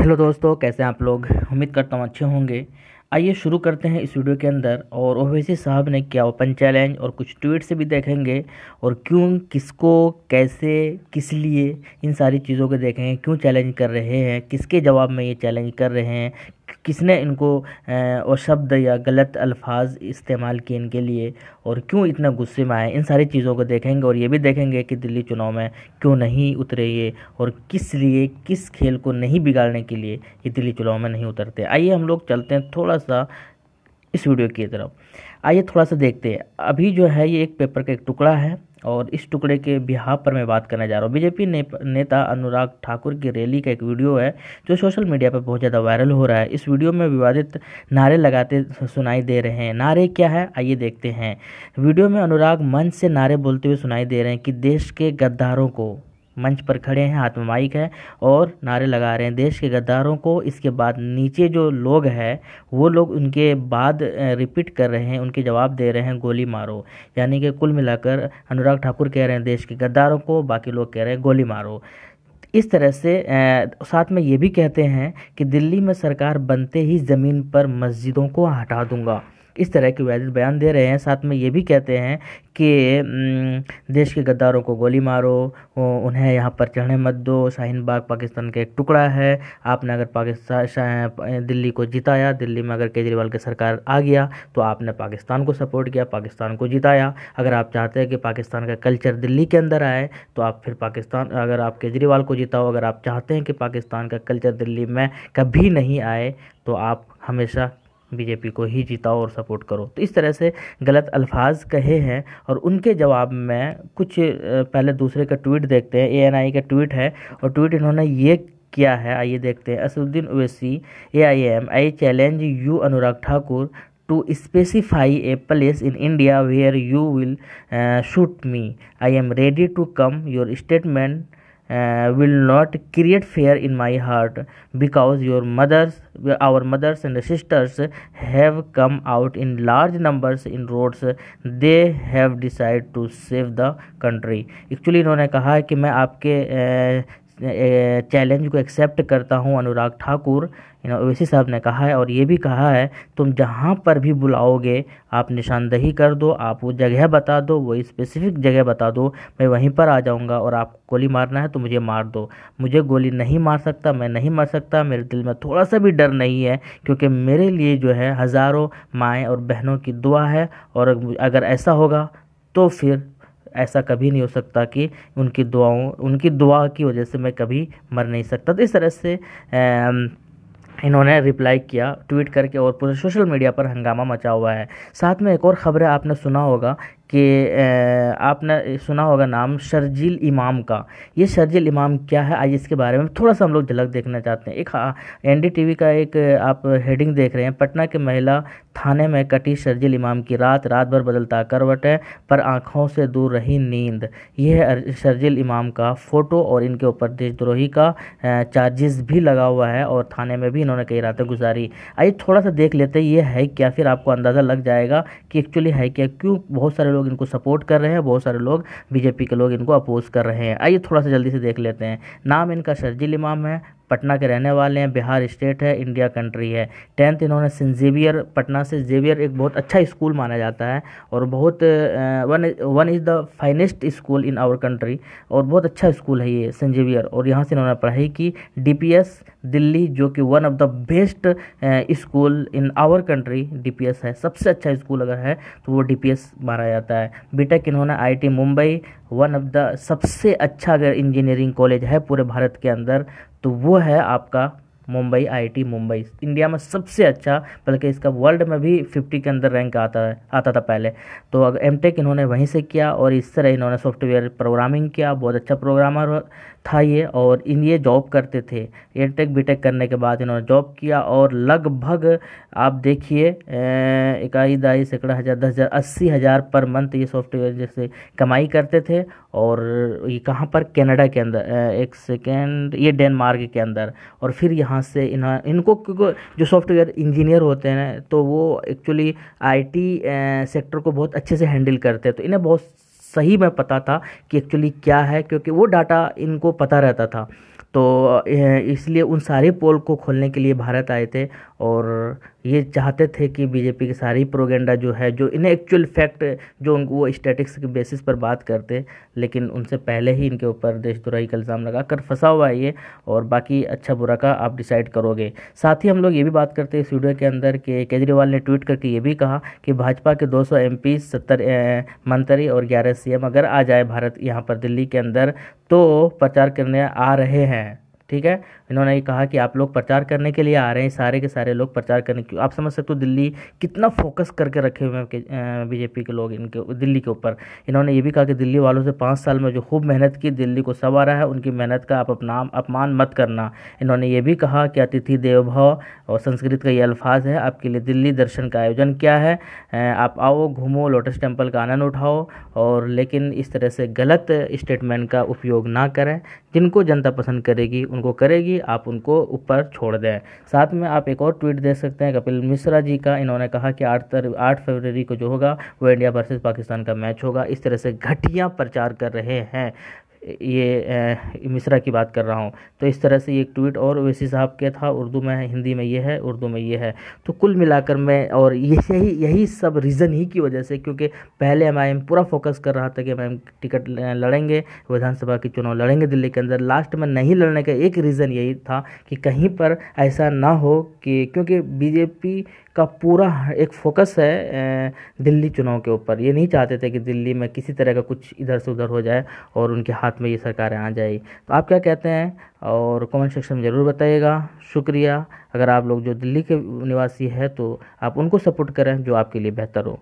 hello दोस्तों कैसे हैं आप लोग उम्मीद करता हूँ अच्छे होंगे आइए शुरू करते हैं इस वीडियो के अंदर और ओवैसी साहब ने क्या ओपन चैलेंज और कुछ ट्वीट से भी देखेंगे और क्यों किसको कैसे किस लिए इन सारी चीज़ों को देखेंगे क्यों चैलेंज कर रहे हैं किसके जवाब में ये चैलेंज कर रहे हैं किसने इनको और शब्द या गलत अल्फाज इस्तेमाल किए इनके लिए और क्यों इतना गुस्से में आए इन सारी चीज़ों को देखेंगे और ये भी देखेंगे कि दिल्ली चुनाव में क्यों नहीं उतरे ये और किस लिए किस खेल को नहीं बिगाड़ने के लिए ये दिल्ली चुनाव में नहीं उतरते आइए हम लोग चलते हैं थोड़ा सा इस वीडियो की तरफ आइए थोड़ा सा देखते हैं अभी जो है ये एक पेपर का एक टुकड़ा है और इस टुकड़े के बिहार पर मैं बात करने जा रहा हूँ बीजेपी ने, नेता अनुराग ठाकुर की रैली का एक वीडियो है जो सोशल मीडिया पर बहुत ज़्यादा वायरल हो रहा है इस वीडियो में विवादित नारे लगाते सुनाई दे रहे हैं नारे क्या है आइए देखते हैं वीडियो में अनुराग मंच से नारे बोलते हुए सुनाई दे रहे हैं कि देश के गद्दारों को मंच पर खड़े हैं हाथ में माइक है और नारे लगा रहे हैं देश के गद्दारों को इसके बाद नीचे जो लोग हैं वो लोग उनके बाद रिपीट कर रहे हैं उनके जवाब दे रहे हैं गोली मारो यानी कि कुल मिलाकर अनुराग ठाकुर कह रहे हैं देश के गद्दारों को बाकी लोग कह रहे हैं गोली मारो इस तरह से साथ में ये भी कहते हैं कि दिल्ली में सरकार बनते ही ज़मीन पर मस्जिदों को हटा दूंगा इस तरह के वैलिड बयान दे रहे हैं साथ में ये भी कहते हैं कि देश के गद्दारों को गोली मारो उन्हें यहाँ पर चढ़ने मत दो शाहीन बाग पाकिस्तान का एक टुकड़ा है आपने अगर पाकिस्तान दिल्ली को जिताया दिल्ली में अगर केजरीवाल की के सरकार आ गया तो आपने पाकिस्तान को सपोर्ट किया पाकिस्तान को जिताया अगर आप चाहते हैं कि पाकिस्तान का कल्चर दिल्ली के अंदर आए तो आप फिर पाकिस्तान अगर आप केजरीवाल को जिताओ अगर आप चाहते हैं कि पाकिस्तान का कल्चर दिल्ली में कभी नहीं आए तो आप हमेशा बीजेपी को ही जिताओ और सपोर्ट करो तो इस तरह से गलत अल्फाज कहे हैं और उनके जवाब में कुछ पहले दूसरे का ट्वीट देखते हैं एएनआई का ट्वीट है और ट्वीट इन्होंने ये किया है आइए देखते हैं Asaduddin Owaisi A I M I challenge you Anurag Thakur to specify a place in India where you will shoot me I am ready to come your statement will not create fear in my heart because your mothers our mothers and sisters have come out in large numbers in roads they have decided to save the country actually इन्होंने कहा है कि मैं आपके uh, challenge को accept करता हूँ अनुराग ठाकुर ओवैसी साहब ने कहा है और ये भी कहा है तुम जहाँ पर भी बुलाओगे आप निशानदही कर दो आप वो जगह बता दो वो स्पेसिफिक जगह बता दो मैं वहीं पर आ जाऊँगा और आप गोली मारना है तो मुझे मार दो मुझे गोली नहीं मार सकता मैं नहीं मर सकता मेरे दिल में थोड़ा सा भी डर नहीं है क्योंकि मेरे लिए जो है हज़ारों माएँ और बहनों की दुआ है और अगर ऐसा होगा तो फिर ऐसा कभी नहीं हो सकता कि उनकी दुआओं उनकी दुआ की वजह से मैं कभी मर नहीं सकता तो इस तरह से इन्होंने रिप्लाई किया ट्वीट करके और पूरे सोशल मीडिया पर हंगामा मचा हुआ है साथ में एक और ख़बर है आपने सुना होगा कि आपने सुना होगा नाम शर्जील इमाम का ये शर्जील इमाम क्या है आइए इसके बारे में थोड़ा सा हम लोग झलक देखना चाहते हैं एक हाँ, एनडीटीवी का एक आप हेडिंग देख रहे हैं पटना के महिला थाने में कटी शर्जील इमाम की रात रात भर बदलता करवट है पर आँखों से दूर रही नींद यह शर्जील इमाम का फ़ोटो और इनके ऊपर देशद्रोही का चार्जेस भी लगा हुआ है और थाने में भी इन्होंने कई रातें गुजारी आइए थोड़ा सा देख लेते ये है क्या फिर आपको अंदाज़ा लग जाएगा कि एक्चुअली है क्या क्यों बहुत सारे लोग लोग इनको सपोर्ट कर रहे हैं बहुत सारे लोग बीजेपी के लोग इनको अपोज कर रहे हैं आइए थोड़ा सा जल्दी से देख लेते हैं नाम इनका शर्जील इमाम है पटना के रहने वाले हैं बिहार स्टेट है इंडिया कंट्री है टेंथ इन्होंने सेंट जेवियर पटना से जेवियर एक बहुत अच्छा स्कूल माना जाता है और बहुत one one is the finest school in our country और बहुत अच्छा स्कूल है ये सेंट जेवियर और यहाँ से इन्होंने पढ़ाई की डी दिल्ली जो कि one of the best school in our country D है सबसे अच्छा स्कूल अगर है तो वो डी माना जाता है बीटेक इन्होंने I Mumbai one of the सबसे अच्छा अगर इंजीनियरिंग कॉलेज है पूरे भारत के अंदर तो वो है आपका मुंबई आईआईटी मुंबई इंडिया में सबसे अच्छा बल्कि इसका वर्ल्ड में भी फिफ्टी के अंदर रैंक आता है आता था पहले तो अगर एम इन्होंने वहीं से किया और इस तरह इन्होंने सॉफ्टवेयर प्रोग्रामिंग किया बहुत अच्छा प्रोग्रामर था ये और इन ये जॉब करते थे एम टेक बी टेक करने के बाद इन्होंने जॉब किया और लगभग आप देखिए इकाई दाई सैकड़ा हज़ार दस हज़ार अस्सी हज़ार पर मंथ ये सॉफ्टवेयर जैसे कमाई करते थे और ये कहाँ पर कनाडा के अंदर एक सेकेंड ये डेनमार्क के अंदर और फिर यहाँ हाथ से इन इनको जो सॉफ्टवेयर इंजीनियर होते हैं तो वो एक्चुअली आईटी सेक्टर को बहुत अच्छे से हैंडल करते हैं तो इन्हें बहुत सही में पता था कि एक्चुअली क्या है क्योंकि वो डाटा इनको पता रहता था तो इसलिए उन सारे पोल को खोलने के लिए भारत आए थे और ये चाहते थे कि बीजेपी के सारी प्रोगेंडा जो है जो इन्हें एक्चुअल फैक्ट जो वो स्टैटिक्स के बेसिस पर बात करते लेकिन उनसे पहले ही इनके ऊपर देशद्रोही का इल्ज़ाम लगा कर फंसा हुआ है ये और बाकी अच्छा बुरा का आप डिसाइड करोगे साथ ही हम लोग ये भी बात करते हैं इस वीडियो के अंदर कि केजरीवाल ने ट्वीट करके ये भी कहा कि भाजपा के 200 एमपी 70 मंत्री और ग्यारह सी अगर आ जाए भारत यहाँ पर दिल्ली के अंदर तो प्रचार करने आ रहे हैं ठीक है इन्होंने ये कहा कि आप लोग प्रचार करने के लिए आ रहे हैं सारे के सारे लोग प्रचार करने के आप समझ सकते हो दिल्ली कितना फोकस करके रखे हुए हैं बीजेपी के लोग इनके दिल्ली के ऊपर इन्होंने ये भी कहा कि दिल्ली वालों से पाँच साल में जो खूब मेहनत की दिल्ली को संवारा है उनकी मेहनत का आप अपना अपमान मत करना इन्होंने ये भी कहा कि अतिथि देवभाव और संस्कृत का ये अल्फाज है आपके लिए दिल्ली दर्शन का आयोजन क्या है आप आओ घूमो लोटस टेम्पल का आनंद उठाओ और लेकिन इस तरह से गलत स्टेटमेंट का उपयोग ना करें जिनको जनता पसंद करेगी उन उनको करेगी आप उनको ऊपर छोड़ दें साथ में आप एक और ट्वीट देख सकते हैं कपिल मिश्रा जी का इन्होंने कहा कि आठ आठ फरवरी को जो होगा वो इंडिया वर्सेज पाकिस्तान का मैच होगा इस तरह से घटिया प्रचार कर रहे हैं ये मिश्रा की बात कर रहा हूँ तो इस तरह से ये एक ट्वीट और वैसी साहब के था उर्दू में है हिंदी में ये है उर्दू में ये है तो कुल मिलाकर मैं और यही यही सब रीज़न ही की वजह से क्योंकि पहले एम आई एम पूरा फोकस कर रहा था कि एम आई एम टिकट लड़ेंगे विधानसभा के चुनाव लड़ेंगे दिल्ली के अंदर लास्ट में नहीं लड़ने का एक रीज़न यही था कि कहीं पर ऐसा ना हो कि क्योंकि बीजेपी का पूरा एक फोकस है दिल्ली चुनाव के ऊपर ये नहीं चाहते थे कि दिल्ली में किसी तरह का कुछ इधर से उधर हो जाए और उनके हाथ में ये सरकारें आ जाए तो आप क्या कहते हैं और कमेंट सेक्शन में ज़रूर बताइएगा शुक्रिया अगर आप लोग जो दिल्ली के निवासी है तो आप उनको सपोर्ट करें जो आपके लिए बेहतर हो